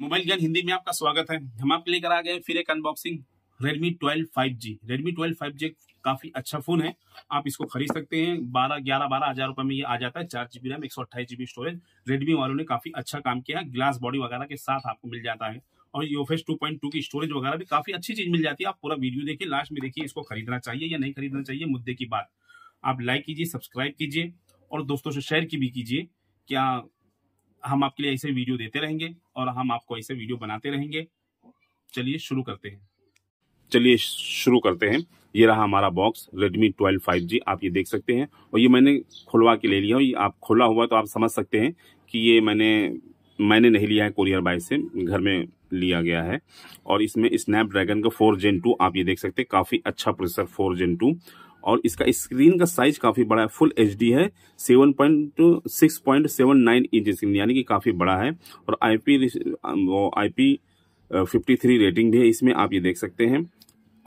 mobile ज्ञान हिंदी में आपका स्वागत है हम आपके लेकर आ गए फिर एक unboxing Redmi 12 5G Redmi 12 5G काफी अच्छा फोन है आप इसको खरीद सकते हैं बारह ग्यारह बारह हजार रुपए में ये आ जाता है चार जीबी रैम एक सौ अट्ठाईस जीबी स्टोरेज रेडमी वालों ने काफी अच्छा काम किया ग्लास बॉडी वगैरह के साथ आपको मिल जाता है और योफेस 2.2 की स्टोरेज वगैरह भी काफी अच्छी चीज मिल जाती है आप पूरा वीडियो देखिए लास्ट में देखिए इसको खरीदना चाहिए या नहीं खरीदना चाहिए मुद्दे की बात आप लाइक कीजिए सब्सक्राइब कीजिए और दोस्तों से शेयर की भी कीजिए क्या हम आपके लिए ऐसे वीडियो देते रहेंगे और हम आपको ऐसे वीडियो बनाते रहेंगे चलिए शुरू करते हैं चलिए शुरू करते हैं ये रहा हमारा बॉक्स Redmi 12 5G आप ये देख सकते हैं और ये मैंने खुलवा के ले लिया ये आप खुला हुआ तो आप समझ सकते हैं कि ये मैंने मैंने नहीं लिया है कोरियर बाय से घर में लिया गया है और इसमें स्नैपड्रैगन का फोर जेन टू आप ये देख सकते हैं काफ़ी अच्छा प्रोसेसर फोर जेन टू और इसका स्क्रीन का साइज काफी बड़ा है फुल एच है seven point six point seven nine inch screen यानी कि काफी बड़ा है और I P I P fifty three rating भी है इसमें आप ये देख सकते हैं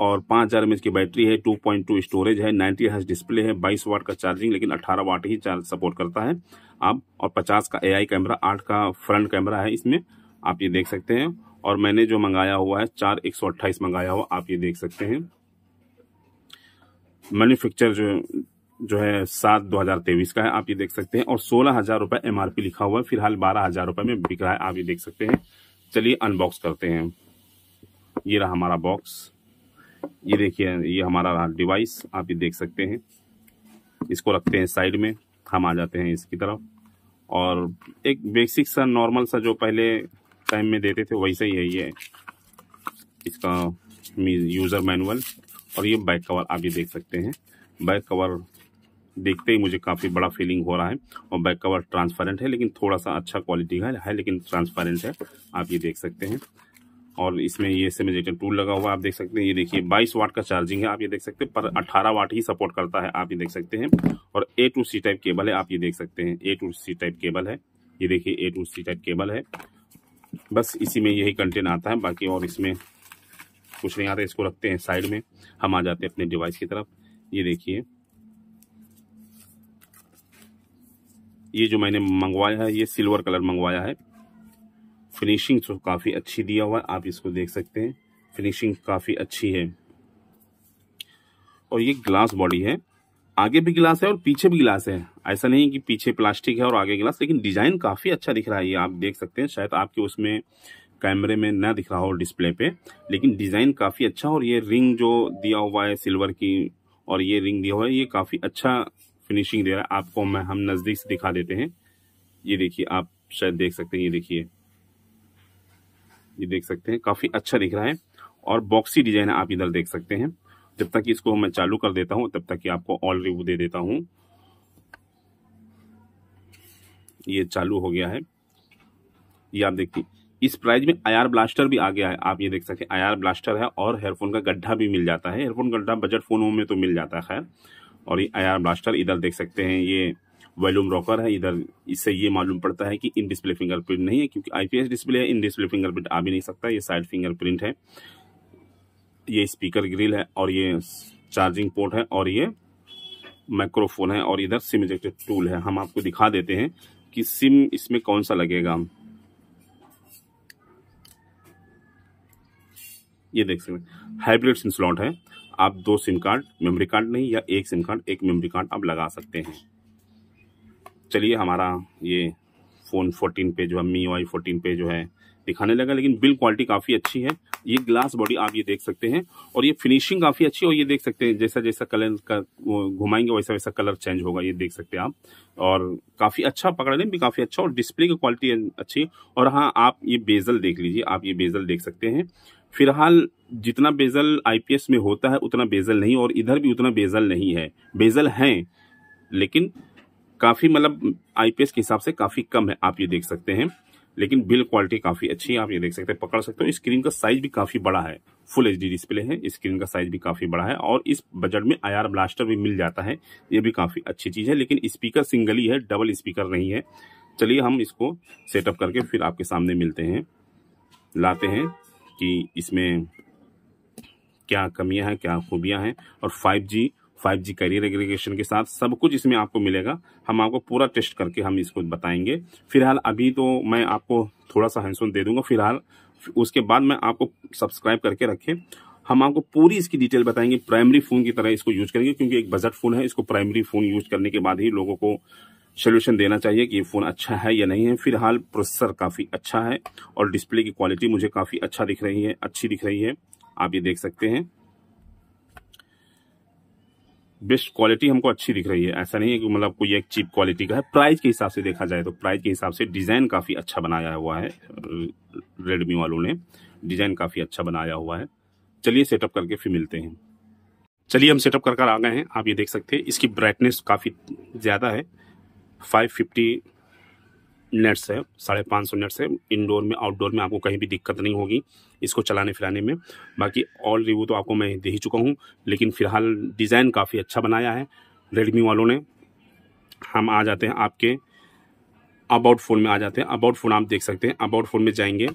और पाँच हज़ार एम की बैटरी है टू पॉइंट टू स्टोरेज है नाइन्टी हर्ज डिस्प्ले है बाईस वाट का चार्जिंग लेकिन अट्ठारह वाट ही चार्ज सपोर्ट करता है आप और पचास का एआई कैमरा आठ का फ्रंट कैमरा है इसमें आप ये देख सकते हैं और मैंने जो मंगाया हुआ है चार एक सौ अट्ठाईस मंगाया हुआ आप ये देख सकते हैं मैन्युफैक्चर जो जो है सात दो हजार तेईस का है आप ये देख सकते हैं और सोलह हजार रुपये एम लिखा हुआ है फिलहाल बारह हजार रुपये में बिक रहा है आप ये देख सकते हैं चलिए अनबॉक्स करते हैं ये रहा हमारा बॉक्स ये देखिए ये हमारा रहा डिवाइस आप ये देख सकते हैं इसको रखते हैं साइड में हम आ जाते हैं इसकी तरफ और एक बेसिक सा नॉर्मल सा जो पहले टाइम में देते थे वैसे ही है ये इसका यूज़र मैनुअल और ये बैक कवर आप ये देख सकते हैं बैक कवर देखते ही मुझे काफ़ी बड़ा फीलिंग हो रहा है और बैक कवर ट्रांसपेरेंट है लेकिन थोड़ा सा अच्छा क्वालिटी का है, है लेकिन ट्रांसपेरेंट है आप ये देख सकते हैं और इसमें ये सेमिजेटर टूल लगा हुआ आप देख सकते हैं ये देखिए 22 वाट का चार्जिंग है आप ये देख सकते हैं पर 18 वाट ही सपोर्ट करता है आप ये देख सकते हैं और A to C type cable है आप ये देख सकते हैं A to C type cable है ये देखिए A to C type cable है बस इसी में यही कंटेंट आता है बाकी और इसमें कुछ नहीं आता इसको रखते हैं साइड में हम आ जाते हैं अपने डिवाइस की तरफ ये देखिए ये जो मैंने मंगवाया है ये सिल्वर कलर मंगवाया है फिनिशिंग तो काफ़ी अच्छी दिया हुआ है आप इसको देख सकते हैं फिनिशिंग काफ़ी अच्छी है और ये ग्लास बॉडी है आगे भी गिलास है और पीछे भी गिलास है ऐसा नहीं कि पीछे प्लास्टिक है और आगे गिलास लेकिन डिजाइन काफी अच्छा दिख रहा है ये आप देख सकते हैं शायद आपके उसमें कैमरे में ना दिख रहा हो डिस्प्ले पे लेकिन डिज़ाइन काफ़ी अच्छा और ये रिंग जो दिया हुआ है सिल्वर की और ये रिंग दिया हुआ है ये काफ़ी अच्छा फिनिशिंग दे रहा है आपको मैं हम नज़दीक से दिखा देते हैं ये देखिए आप शायद देख सकते हैं ये देखिए ये देख सकते हैं काफ़ी अच्छा दिख रहा है और बॉक्सी डिजाइन आप इधर देख सकते हैं जब तक इसको मैं चालू कर देता हूँ तब तक कि आपको ऑल रिव्यू दे देता हूँ ये चालू हो गया है ये आप देखिए इस प्राइस में आईआर ब्लास्टर भी आ गया है आप ये देख सकते हैं आयर ब्लास्टर है और हेयरफोन का गड्ढा भी मिल जाता है हेयरफोन गड्ढा बजट फ़ोनों में तो मिल जाता है खैर और ये आयर ब्लास्टर इधर देख सकते हैं ये वॉल्यूम रॉकर है इधर इससे ये मालूम पड़ता है कि इन डिस्प्ले फिंगरप्रिंट नहीं है क्योंकि आई डिस्प्ले है इन डिस्प्ले फिंगरप्रिंट आ भी नहीं सकता ये साइड फिंगरप्रिंट है ये स्पीकर ग्रिल है और ये चार्जिंग पोर्ट है और ये माइक्रोफोन है और इधर सिम इजेक्टेड टूल है हम आपको दिखा देते हैं कि सिम इसमें कौन सा लगेगा ये देख सकते हैं हाइब्रिड सिम स्लॉट है आप दो सिम कार्ड मेमोरी कार्ड नहीं या एक सिम कार्ड एक मेमोरी कार्ड आप लगा सकते हैं चलिए हमारा ये फ़ोन 14 पे जो है मी वाई फोर्टीन पे जो है दिखाने लगा लेकिन बिल क्वालिटी काफ़ी अच्छी है ये ग्लास बॉडी आप ये देख सकते हैं और ये फिनिशिंग काफ़ी अच्छी है और ये देख सकते हैं जैसा जैसा कलर का घुमाएंगे वैसा वैसा कलर चेंज होगा ये देख सकते हैं आप और काफ़ी अच्छा पकड़ने भी काफ़ी अच्छा और डिस्प्ले की क्वालिटी अच्छी और हाँ आप ये बेजल देख लीजिए आप ये बेजल देख सकते हैं फिलहाल जितना बेजल आईपीएस में होता है उतना बेजल नहीं और इधर भी उतना बेजल नहीं है बेजल हैं लेकिन काफ़ी मतलब आईपीएस के हिसाब से काफ़ी कम है आप ये देख सकते हैं लेकिन बिल क्वालिटी काफ़ी अच्छी है आप ये देख सकते हैं पकड़ सकते हो स्क्रीन का साइज भी काफ़ी बड़ा है फुल एच डिस्प्ले है स्क्रीन का साइज भी काफ़ी बड़ा है और इस बजट में आई ब्लास्टर भी मिल जाता है ये भी काफ़ी अच्छी चीज़ है लेकिन स्पीकर सिंगल ही है डबल स्पीकर नहीं है चलिए हम इसको सेटअप करके फिर आपके सामने मिलते हैं लाते हैं कि इसमें क्या कमियां हैं क्या खूबियां हैं और 5G 5G करियर एग्रीगेशन के साथ सब कुछ इसमें आपको मिलेगा हम आपको पूरा टेस्ट करके हम इसको बताएंगे फिलहाल अभी तो मैं आपको थोड़ा सा हैंडसोन दे दूंगा फिलहाल उसके बाद मैं आपको सब्सक्राइब करके रखें हम आपको पूरी इसकी डिटेल बताएंगे प्राइमरी फ़ोन की तरह इसको यूज करेंगे क्योंकि एक बजट फ़ोन है इसको प्राइमरी फ़ोन यूज करने के बाद ही लोगों को सोल्यूशन देना चाहिए कि ये फ़ोन अच्छा है या नहीं है फिलहाल प्रोसेसर काफ़ी अच्छा है और डिस्प्ले की क्वालिटी मुझे काफ़ी अच्छा दिख रही है अच्छी दिख रही है आप ये देख सकते हैं बेस्ट क्वालिटी हमको अच्छी दिख रही है ऐसा नहीं है कि मतलब कोई एक चीप क्वालिटी का है प्राइस के हिसाब से देखा जाए तो प्राइस के हिसाब से डिज़ाइन काफ़ी अच्छा बनाया हुआ है रेडमी वालों ने डिज़ाइन काफ़ी अच्छा बनाया हुआ है चलिए सेटअप करके फिर मिलते हैं चलिए हम सेटअप कर कर आ गए हैं आप ये देख सकते हैं इसकी ब्राइटनेस काफ़ी ज़्यादा है फाइव फिफ्टी नेट्स है साढ़े पाँच सौ नेट्स है इनडोर में आउटडोर में आपको कहीं भी दिक्कत नहीं होगी इसको चलाने फिराने में बाकी ऑल रिव्यू तो आपको मैं दे ही चुका हूँ लेकिन फ़िलहाल डिज़ाइन काफ़ी अच्छा बनाया है रेडमी वालों ने हम आ जाते हैं आपके अबाउट फ़ोन में आ जाते हैं अबाउट फ़ोन आप देख सकते हैं अबाउट फ़ोन में जाएंगे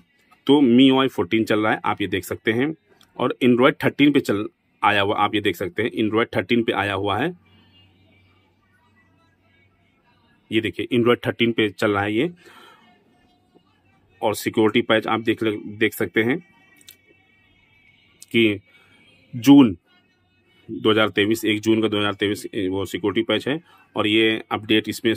तो मी ओ फोर्टीन चल रहा है आप ये देख सकते हैं और एंड्रॉयड थर्टीन पे चल आया हुआ आप ये देख सकते हैं एंड्रॉयड थर्टीन पे आया हुआ है ये देखिए एंड्रॉयड थर्टीन पे चल रहा है ये और सिक्योरिटी पैच आप देख देख सकते हैं कि जून 2023 एक जून का 2023 वो सिक्योरिटी पैच है और ये अपडेट इसमें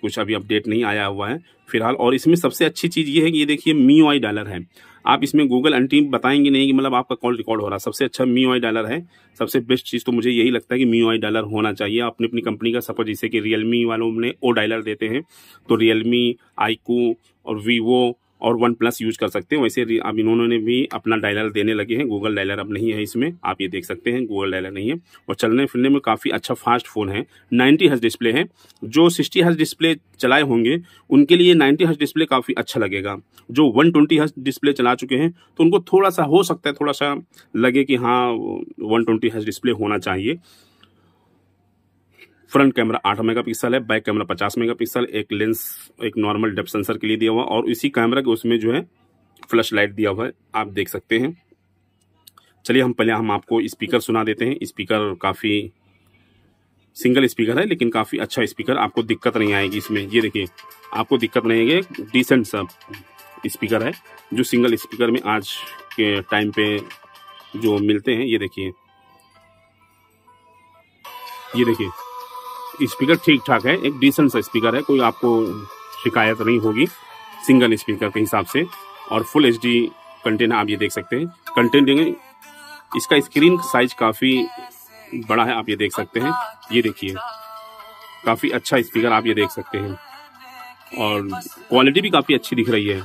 कुछ अभी अपडेट नहीं आया हुआ है फिलहाल और इसमें सबसे अच्छी चीज़ ये है कि ये देखिए मी डालर है आप इसमें गूगल अनटीम बताएंगे नहीं कि मतलब आपका कॉल रिकॉर्ड हो रहा है सबसे अच्छा मी ओ डॉलर है सबसे बेस्ट चीज़ तो मुझे यही लगता है कि मी आई डॉलर होना चाहिए अपनी अपनी कंपनी का सपोज जैसे कि रियलमी वालों ने ओ डायलर देते हैं तो रियलमी आईकू और वीवो और वन प्लस यूज कर सकते हैं वैसे अब इन्होंने भी अपना डायलर देने लगे हैं गूगल डायलर अब नहीं है इसमें आप ये देख सकते हैं गूगल डायलर नहीं है और चलने फिरने में काफ़ी अच्छा फास्ट फ़ोन है नाइन्टी हज डिस्प्ले है जो सिक्सटी हज डिस्प्ले चलाए होंगे उनके लिए नाइन्टी हज डिस्प्ले काफ़ी अच्छा लगेगा जो वन ट्वेंटी हज डिस्प्ले चला चुके हैं तो उनको थोड़ा सा हो सकता है थोड़ा सा लगे कि हाँ वन ट्वेंटी हज डिस्प्ले होना चाहिए फ्रंट कैमरा 8 मेगापिक्सल है बैक कैमरा 50 मेगापिक्सल एक लेंस एक नॉर्मल डेप सेंसर के लिए दिया हुआ और इसी कैमरा के उसमें जो है फ्लैश लाइट दिया हुआ है आप देख सकते हैं चलिए हम पहले हम आपको स्पीकर सुना देते हैं स्पीकर काफ़ी सिंगल स्पीकर है लेकिन काफ़ी अच्छा स्पीकर आपको दिक्कत नहीं आएगी इसमें ये देखिए आपको दिक्कत नहीं आएगी डिसेंट सब स्पीकर है जो सिंगल स्पीकर में आज के टाइम पे जो मिलते हैं ये देखिए ये देखिए स्पीकर ठीक ठाक है एक डिसेंट सा स्पीकर है कोई आपको शिकायत नहीं होगी सिंगल स्पीकर के हिसाब से और फुल एच डी कंटेंट आप ये देख सकते हैं कंटेंट इसका स्क्रीन साइज काफ़ी बड़ा है आप ये देख सकते हैं ये देखिए काफ़ी अच्छा स्पीकर आप ये देख सकते हैं और क्वालिटी भी काफ़ी अच्छी दिख रही है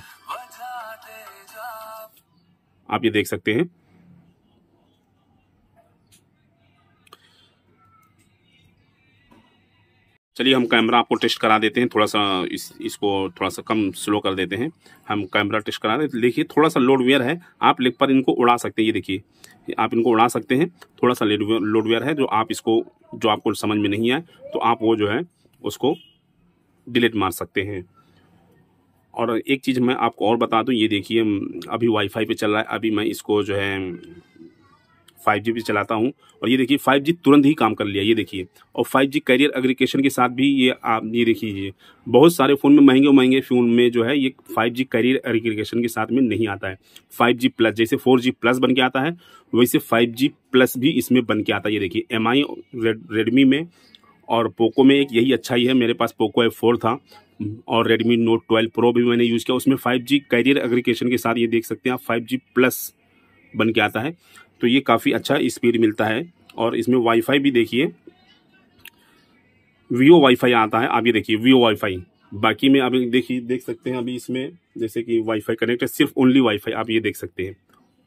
आप ये देख सकते हैं चलिए हम कैमरा आपको टेस्ट करा देते हैं थोड़ा सा इस इसको थोड़ा सा कम स्लो कर देते हैं हम कैमरा टेस्ट करा देते देखिए थोड़ा सा लोडवेयर है आप लिख पर इनको उड़ा सकते हैं ये देखिए आप इनको उड़ा सकते हैं थोड़ा सा लोडवेयर है जो आप इसको जो आपको समझ में नहीं आए तो आप वो जो है उसको डिलीट मार सकते हैं और एक चीज़ मैं आपको और बता दूँ ये देखिए अभी वाईफाई पे चल रहा है अभी मैं इसको जो है फाइव जी भी चलाता हूँ और ये देखिए फाइव जी तुरंत ही काम कर लिया ये देखिए और फाइव जी कैरियर एग्रीकेशन के साथ भी ये आप ये देखिए बहुत सारे फ़ोन में महंगे महंगे फ़ोन में जो है ये फाइव जी कैरियर एग्रीकेशन के साथ में नहीं आता है फाइव जी प्लस जैसे फोर जी प्लस बन के आता है वैसे फाइव जी प्लस भी इसमें बन के आता है ये देखिए एम आई रेडमी में और पोको में एक यही अच्छा ही है मेरे पास पोको एफ फोर था और रेडमी नोट ट्वेल्व प्रो भी मैंने यूज़ किया उसमें फाइव जी कैरियर एग्रीकेशन के साथ ये देख सकते हैं आप फाइव जी प्लस बन के आता है तो ये काफ़ी अच्छा स्पीड मिलता है और इसमें वाईफाई भी देखिए वीओ वाईफाई आता है आप ये देखिए वीओ वाईफाई बाकी में अभी देखिए देख सकते हैं अभी इसमें जैसे कि वाईफाई कनेक्ट है सिर्फ ओनली वाईफाई आप ये देख सकते हैं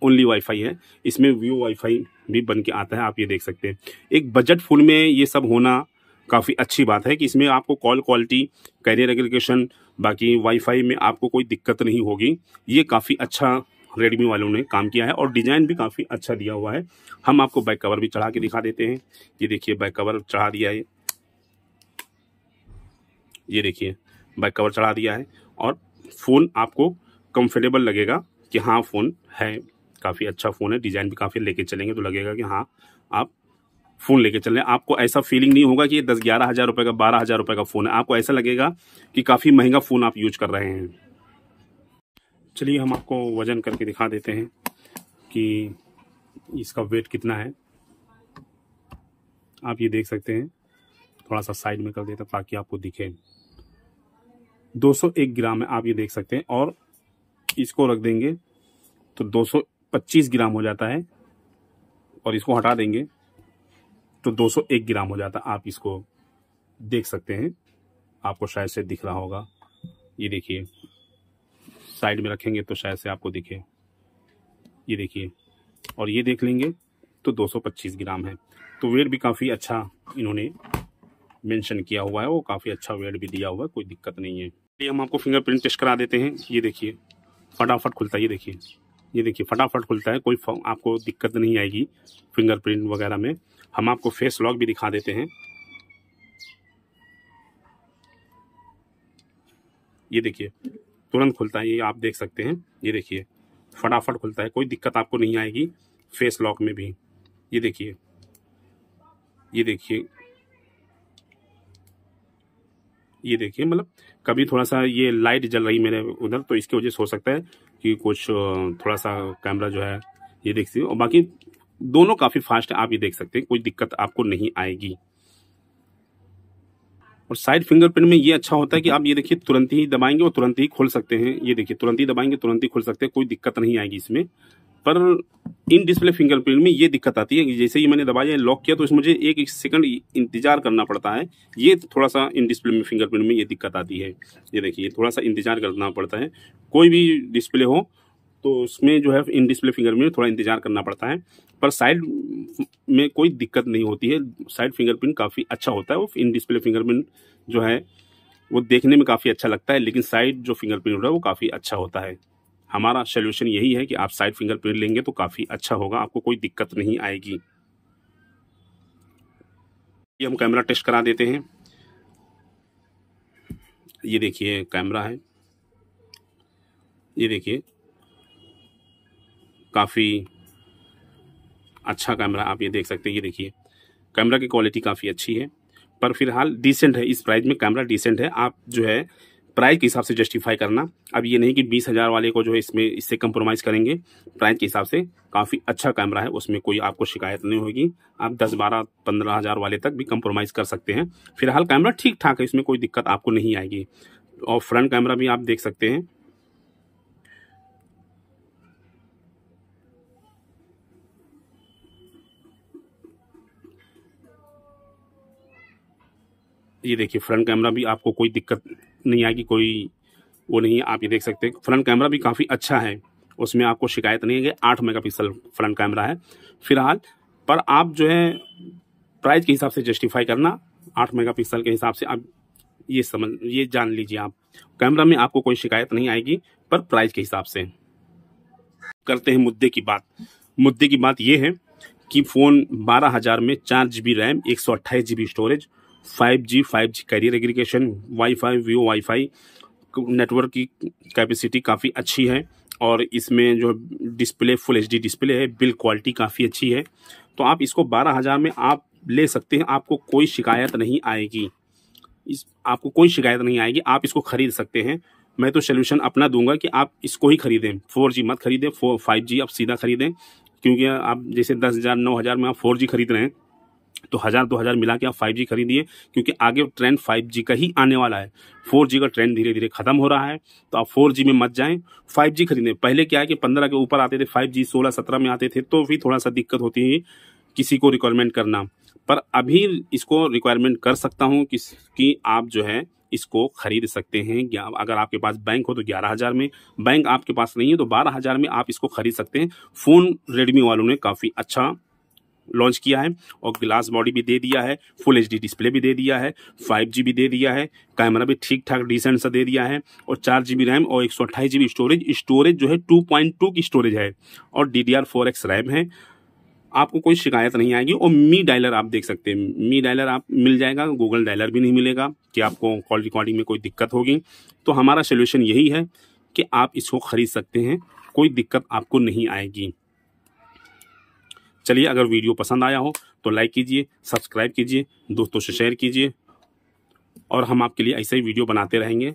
ओनली वाईफाई है इसमें वीओ वाईफाई भी बन के आता है आप ये देख सकते हैं एक बजट फोन में ये सब होना काफ़ी अच्छी बात है कि इसमें आपको कॉल क्वालिटी कैरियर एग्रीकेशन बाकी वाईफाई में आपको कोई दिक्कत नहीं होगी ये काफ़ी अच्छा रेडमी वालों ने काम किया है और डिज़ाइन भी काफ़ी अच्छा दिया हुआ है हम आपको बैक कवर भी चढ़ा के दिखा देते हैं ये देखिए बैक कवर चढ़ा दिया है ये देखिए बैक कवर चढ़ा दिया है और फ़ोन आपको कंफर्टेबल लगेगा कि हाँ फ़ोन है काफ़ी अच्छा फ़ोन है डिज़ाइन भी काफ़ी लेके चलेंगे तो लगेगा कि हाँ आप फ़ोन लेके चल रहे हैं आपको ऐसा फीलिंग नहीं होगा कि ये दस ग्यारह हज़ार रुपये का बारह हज़ार रुपये का फ़ोन है आपको ऐसा लगेगा कि काफ़ी महंगा फ़ोन आप यूज कर रहे हैं चलिए हम आपको वजन करके दिखा देते हैं कि इसका वेट कितना है आप ये देख सकते हैं थोड़ा सा साइड में कर देता ताकि आपको दिखे 201 ग्राम है आप ये देख सकते हैं और इसको रख देंगे तो 225 ग्राम हो जाता है और इसको हटा देंगे तो 201 ग्राम हो जाता है आप इसको देख सकते हैं आपको शायद से दिख रहा होगा ये देखिए साइड में रखेंगे तो शायद से आपको दिखे ये देखिए और ये देख लेंगे तो 225 ग्राम है तो वेट भी काफ़ी अच्छा इन्होंने मेंशन किया हुआ है वो काफ़ी अच्छा वेट भी दिया हुआ है कोई दिक्कत नहीं है ये हम आपको फिंगरप्रिंट टेस्ट करा देते हैं ये देखिए फटाफट खुलता है ये देखिए ये देखिए फटाफट खुलता है कोई आपको दिक्कत नहीं आएगी फिंगरप्रिंट वगैरह में हम आपको फेस लॉक भी दिखा देते हैं ये देखिए तुरंत खुलता है ये आप देख सकते हैं ये देखिए फटाफट खुलता है कोई दिक्कत आपको नहीं आएगी फेस लॉक में भी ये देखिए ये देखिए ये देखिए मतलब कभी थोड़ा सा ये लाइट जल रही मेरे उधर तो इसकी वजह से हो सकता है कि कुछ थोड़ा सा कैमरा जो है ये देख सकते और बाकी दोनों काफ़ी फास्ट है आप ये देख सकते हैं कोई दिक्कत आपको नहीं आएगी और साइड फिंगरप्रिंट में ये अच्छा होता है कि आप ये देखिए तुरंत ही दबाएंगे और तुरंत ही खोल सकते हैं ये देखिए तुरंत ही दबाएंगे तुरंत ही खोल सकते हैं कोई दिक्कत नहीं आएगी इसमें पर इन डिस्प्ले फिंगरप्रिंट में ये दिक्कत आती है जैसे ही मैंने दबाया लॉक किया तो इसमें मुझे एक एक सेकंड इंतजार करना पड़ता है ये थोड़ा सा इन डिस्प्ले में फिंगरप्रिंट में ये दिक्कत आती है ये देखिए थोड़ा सा इंतजार करना पड़ता है कोई भी डिस्प्ले हो तो उसमें जो है इन डिस्प्ले फिंगर में थोड़ा इंतज़ार करना पड़ता है पर साइड में कोई दिक्कत नहीं होती है साइड फिंगरप्रिंट काफ़ी अच्छा होता है वो इन डिस्प्ले फिंगरप्रिंट जो है वो देखने में काफ़ी अच्छा लगता है लेकिन साइड जो फिंगरप्रिंट होता है वो काफ़ी अच्छा होता है हमारा सोल्यूशन यही है कि आप साइड फिंगरप्रिंट लेंगे तो काफ़ी अच्छा होगा आपको कोई दिक्कत नहीं आएगी ये हम कैमरा टेस्ट करा देते हैं ये देखिए कैमरा है ये देखिए काफ़ी अच्छा कैमरा आप ये देख सकते हैं ये देखिए कैमरा की क्वालिटी काफ़ी अच्छी है पर फिलहाल डिसेंट है इस प्राइस में कैमरा डिसेंट है आप जो है प्राइस के हिसाब से जस्टिफाई करना अब ये नहीं कि बीस हज़ार वाले को जो है इसमें इससे कंप्रोमाइज़ करेंगे प्राइस के हिसाब से काफ़ी अच्छा कैमरा है उसमें कोई आपको शिकायत नहीं होगी आप दस बारह पंद्रह हज़ार वाले तक भी कंप्रोमाइज़ कर सकते हैं फिलहाल कैमरा ठीक ठाक है इसमें कोई दिक्कत आपको नहीं आएगी और फ्रंट कैमरा भी आप देख सकते हैं ये देखिए फ्रंट कैमरा भी आपको कोई दिक्कत नहीं आएगी कोई वो नहीं आप ये देख सकते हैं फ्रंट कैमरा भी काफ़ी अच्छा है उसमें आपको शिकायत नहीं है आठ मेगा पिक्सल फ्रंट कैमरा है फिलहाल पर आप जो है प्राइस के हिसाब से जस्टिफाई करना आठ मेगा पिक्सल के हिसाब से आप ये समझ ये जान लीजिए आप कैमरा में आपको कोई शिकायत नहीं आएगी पर प्राइस के हिसाब से करते हैं मुद्दे की बात मुद्दे की बात ये है कि फ़ोन बारह हज़ार में चार जी बी रैम एक सौ अट्ठाईस G B storage five G five G carrier aggregation wifi wifi network की कैपेसिटी काफ़ी अच्छी है और इसमें जो डिस्प्ले फुल एच डिस्प्ले है बिल क्वालिटी काफ़ी अच्छी है तो आप इसको बारह हज़ार में आप ले सकते हैं आपको कोई शिकायत नहीं आएगी इस आपको कोई शिकायत नहीं आएगी आप इसको ख़रीद सकते हैं मैं तो सोल्यूशन अपना दूंगा कि आप इसको ही खरीदें फोर जी मत खरीदें फोर फाइव जी आप सीधा खरीदें क्योंकि आप जैसे दस हज़ार नौ हज़ार में आप फोर जी खरीद रहे हैं तो हज़ार दो हज़ार मिला के आप फाइव जी खरीदिए क्योंकि आगे ट्रेंड फाइव जी का ही आने वाला है फोर जी का ट्रेंड धीरे धीरे ख़त्म हो रहा है तो आप फोर जी में मत जाएं फाइव जी खरीदें पहले क्या है कि पंद्रह के ऊपर आते थे फाइव जी सोलह सत्रह में आते थे तो भी थोड़ा सा दिक्कत होती है किसी को रिक्वायरमेंट करना पर अभी इसको रिक्वायरमेंट कर सकता हूँ कि, आप जो है इसको खरीद सकते हैं या अगर आपके पास बैंक हो तो ग्यारह हज़ार में बैंक आपके पास नहीं है तो बारह हज़ार में आप इसको खरीद सकते हैं फ़ोन रेडमी वालों ने काफ़ी अच्छा लॉन्च किया है और ग्लास बॉडी भी दे दिया है फुल एच डिस्प्ले भी दे दिया है फाइव भी दे दिया है कैमरा भी ठीक ठाक डिसेंट सा दे दिया है और चार जी रैम और एक सौ स्टोरेज स्टोरेज जो है टू पॉइंट टू की स्टोरेज है और D D R four X RAM है आपको कोई शिकायत नहीं आएगी और मी डायलर आप देख सकते हैं मी डायलर आप मिल जाएगा गूगल डायलर भी नहीं मिलेगा कि आपको कॉल रिकॉर्डिंग में कोई दिक्कत होगी तो हमारा सोल्यूशन यही है कि आप इसको ख़रीद सकते हैं कोई दिक्कत आपको नहीं आएगी चलिए अगर वीडियो पसंद आया हो तो लाइक कीजिए सब्सक्राइब कीजिए दोस्तों से शेयर कीजिए और हम आपके लिए ऐसे ही वीडियो बनाते रहेंगे